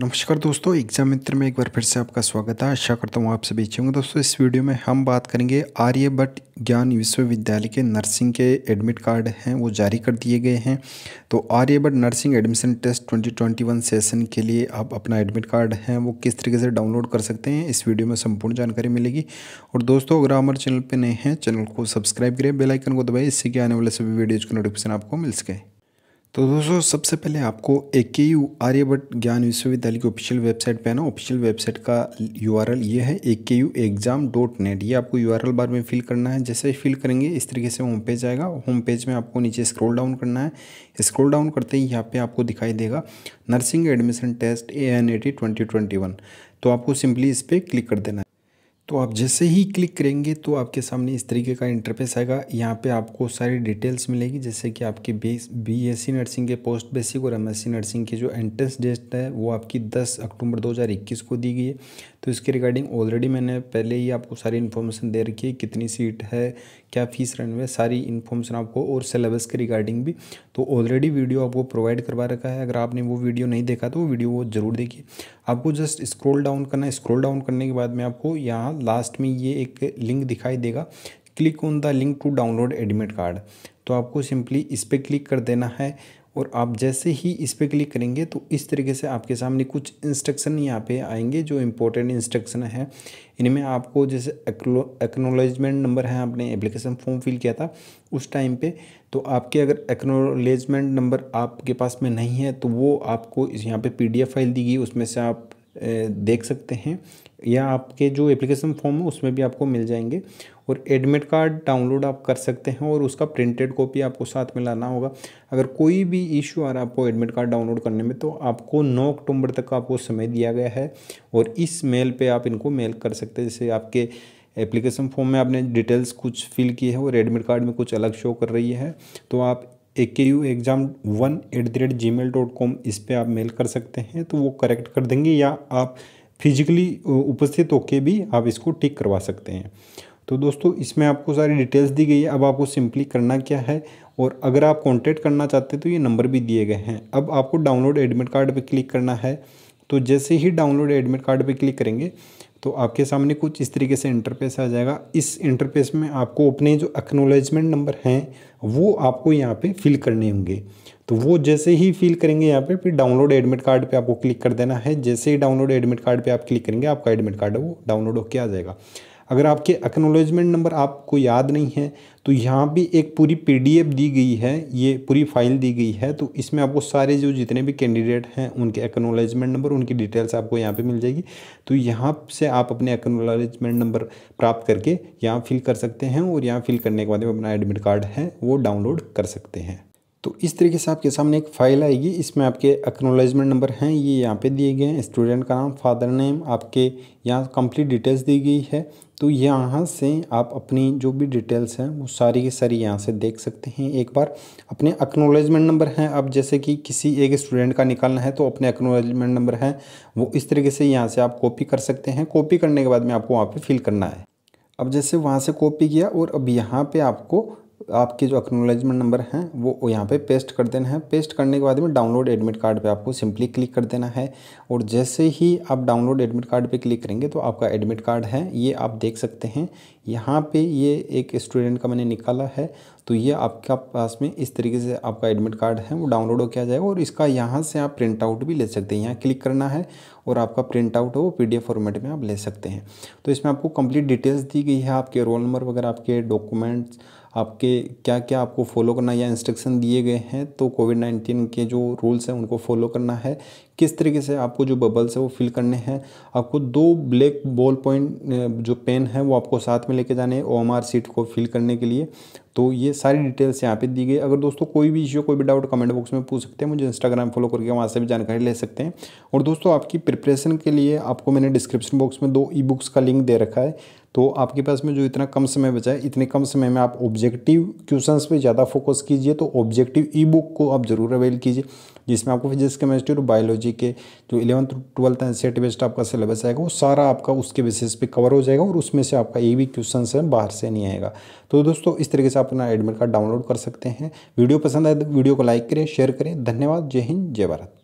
नमस्कार दोस्तों एग्जाम मित्र में एक बार फिर से आपका स्वागत है आशा करता हूँ आप सभी अच्छे होंगे दोस्तों इस वीडियो में हम बात करेंगे आर्यभट्ट ज्ञान विश्वविद्यालय के नर्सिंग के एडमिट कार्ड हैं वो जारी कर दिए गए हैं तो भट्ट नर्सिंग एडमिशन टेस्ट 2021 सेशन के लिए आप अपना एडमिट कार्ड है वो किस तरीके से डाउनलोड कर सकते हैं इस वीडियो में संपूर्ण जानकारी मिलेगी और दोस्तों अगर हमारे चैनल पर नए हैं चैनल को सब्सक्राइब करें बेलाइकन को दबाए इससे कि आने वाले सभी वीडियोज़ के नोटिफिकेशन आपको मिल सके तो दोस्तों सबसे पहले आपको ए के यू आर्यभट्ट ज्ञान विश्वविद्यालय की ऑफिशियल वेबसाइट पे आना ऑफिशियल वेबसाइट का यू आर एल ये है ए K U exam dot net ये आपको यू आर एल बार में फिल करना है जैसे ही फिल करेंगे इस तरीके से होम पेज आएगा होम पेज में आपको नीचे स्क्रॉल डाउन करना है स्क्रॉल डाउन करते ही यहाँ पे आपको दिखाई देगा nursing admission test A N A T twenty twenty one तो आपको सिंपली इस पर क्लिक कर देना है तो आप जैसे ही क्लिक करेंगे तो आपके सामने इस तरीके का इंटरफेस आएगा यहाँ पे आपको सारी डिटेल्स मिलेगी जैसे कि आपके बेस बीएससी नर्सिंग के पोस्ट बेसिक और एमएससी नर्सिंग के जो एंट्रेंस डेट है वो आपकी 10 अक्टूबर 2021 को दी गई है तो इसके रिगार्डिंग ऑलरेडी मैंने पहले ही आपको सारी इन्फॉर्मेशन दे रखी है कितनी सीट है क्या फीस रन हुए सारी इन्फॉर्मेशन आपको और सिलेबस के रिगार्डिंग भी तो ऑलरेडी वीडियो आपको प्रोवाइड करवा रखा है अगर आपने वो वीडियो नहीं देखा तो वो वीडियो वो ज़रूर देखिए आपको जस्ट स्क्रॉल डाउन करना है स्क्रॉल डाउन करने के बाद में आपको यहाँ लास्ट में ये एक लिंक दिखाई देगा click on the link to download admit card तो आपको सिंपली इस पर क्लिक कर देना है और आप जैसे ही इस पर क्लिक करेंगे तो इस तरीके से आपके सामने कुछ इंस्ट्रक्शन यहाँ पे आएंगे जो इम्पोर्टेंट इंस्ट्रक्शन है इनमें आपको जैसे एक्नोलेजमेंट नंबर है आपने एप्लीकेशन फॉर्म फिल किया था उस टाइम पे तो आपके अगर एक्नोलेजमेंट नंबर आपके पास में नहीं है तो वो आपको यहाँ पर पी फाइल दी गई उसमें से आप देख सकते हैं या आपके जो एप्लीकेशन फॉर्म है उसमें भी आपको मिल जाएंगे और एडमिट कार्ड डाउनलोड आप कर सकते हैं और उसका प्रिंटेड कॉपी आपको साथ में लाना होगा अगर कोई भी इशू आ रहा है आपको एडमिट कार्ड डाउनलोड करने में तो आपको नौ अक्टूबर तक का आपको समय दिया गया है और इस मेल पर आप इनको मेल कर सकते हैं जैसे आपके एप्लीकेशन फॉर्म में आपने डिटेल्स कुछ फिल किए हैं और एडमिट कार्ड में कुछ अलग शो कर रही है तो आप A K U exam one at the rate Gmail dot com इस पर आप मेल कर सकते हैं तो वो करेक्ट कर देंगे या आप फिजिकली उपस्थित होकर भी आप इसको टिक करवा सकते हैं तो दोस्तों इसमें आपको सारी डिटेल्स दी गई है अब आपको सिंपली करना क्या है और अगर आप कॉन्टेक्ट करना चाहते हैं तो ये नंबर भी दिए गए हैं अब आपको डाउनलोड एडमिट कार्ड पर क्लिक करना है तो जैसे ही डाउनलोड एडमिट कार्ड पर क्लिक करेंगे तो आपके सामने कुछ इस तरीके से इंटरफेस आ जाएगा इस इंटरफेस में आपको अपने जो एक्नोलेजमेंट नंबर हैं वो आपको यहाँ पे फिल करने होंगे तो वो जैसे ही फिल करेंगे यहाँ पे फिर डाउनलोड एडमिट कार्ड पे आपको क्लिक कर देना है जैसे ही डाउनलोड एडमिट कार्ड पे आप क्लिक करेंगे आपका एडमिट कार्ड है वो डाउनलोड होकर आ जाएगा अगर आपके एक्नोलॉजमेंट नंबर आपको याद नहीं है तो यहाँ भी एक पूरी पीडीएफ दी गई है ये पूरी फाइल दी गई है तो इसमें आपको सारे जो जितने भी कैंडिडेट हैं उनके एक्नोलॉजमेंट नंबर उनकी डिटेल्स आपको यहाँ पे मिल जाएगी तो यहाँ से आप अपने एक्नोलॉजमेंट नंबर प्राप्त करके यहाँ फिल कर सकते हैं और यहाँ फिल करने के बाद अपना एडमिट कार्ड है वो डाउनलोड कर सकते हैं तो इस तरीके से आपके सामने एक फाइल आएगी इसमें आपके एक्नोलेजमेंट नंबर हैं ये यहाँ पे दिए गए हैं स्टूडेंट का नाम फादर नेम आपके यहाँ कंप्लीट डिटेल्स दी गई है तो यहाँ से आप अपनी जो भी डिटेल्स हैं वो सारी की सारी यहाँ से देख सकते हैं एक बार अपने एक्नोलेजमेंट नंबर हैं अब जैसे कि किसी एक स्टूडेंट का निकालना है तो अपने एक्नोलेजमेंट नंबर हैं वो इस तरीके से यहाँ से आप कॉपी कर सकते हैं कॉपी करने के बाद में आपको वहाँ पर फिल करना है अब जैसे वहाँ से कॉपी किया और अब यहाँ पर आपको आपके जो अक्नोलॉजमेंट नंबर हैं वो यहाँ पे पेस्ट कर देना है पेस्ट करने के बाद में डाउनलोड एडमिट कार्ड पे आपको सिंपली क्लिक कर देना है और जैसे ही आप डाउनलोड एडमिट कार्ड पे क्लिक करेंगे तो आपका एडमिट कार्ड है ये आप देख सकते हैं यहाँ पे ये एक स्टूडेंट का मैंने निकाला है तो ये आपका पास में इस तरीके से आपका एडमिट कार्ड है वो डाउनलोड हो किया जाएगा और इसका यहाँ से आप प्रिंट आउट भी ले सकते हैं यहाँ क्लिक करना है और आपका प्रिंट आउट हो वो पी फॉर्मेट में आप ले सकते हैं तो इसमें आपको कंप्लीट डिटेल्स दी गई है आपके रोल नंबर वगैरह आपके डॉक्यूमेंट्स आपके क्या क्या आपको फॉलो करना या इंस्ट्रक्शन दिए गए हैं तो कोविड नाइन्टीन के जो रूल्स हैं उनको फॉलो करना है किस तरीके से आपको जो बबल्स है वो फिल करने हैं आपको दो ब्लैक बॉल पॉइंट जो पेन है वो आपको साथ में लेके जाने हैं ओ शीट को फिल करने के लिए तो ये सारी डिटेल्स यहाँ पे दी गई अगर दोस्तों कोई भी इश्यू कोई भी डाउट कमेंट बॉक्स में पूछ सकते हैं मुझे इंस्टाग्राम फॉलो करके वहाँ से भी जानकारी ले सकते हैं और दोस्तों आपकी प्रिपरेशन के लिए आपको मैंने डिस्क्रिप्शन बॉक्स में दो ई बुक्स का लिंक दे रखा है तो आपके पास में जो इतना कम समय बचा है इतने कम समय में आप ऑब्जेक्टिव क्वेश्चन पे ज़्यादा फोकस कीजिए तो ऑब्जेक्टिव ई बुक को आप ज़रूर अवेल कीजिए जिसमें आपको फिजिक्स केमिस्ट्री और बायोलॉजी के जो eleventh twelfth and set based आपका सिलेबस आएगा वो सारा आपका उसके बेसिस पे कवर हो जाएगा और उसमें से आपका ये भी क्वेश्चन है बाहर से नहीं आएगा तो दोस्तों इस तरीके से आप अपना एडमिट कार्ड डाउनलोड कर सकते हैं वीडियो पसंद आए तो वीडियो को लाइक करें शेयर करें धन्यवाद जय हिंद जय भारत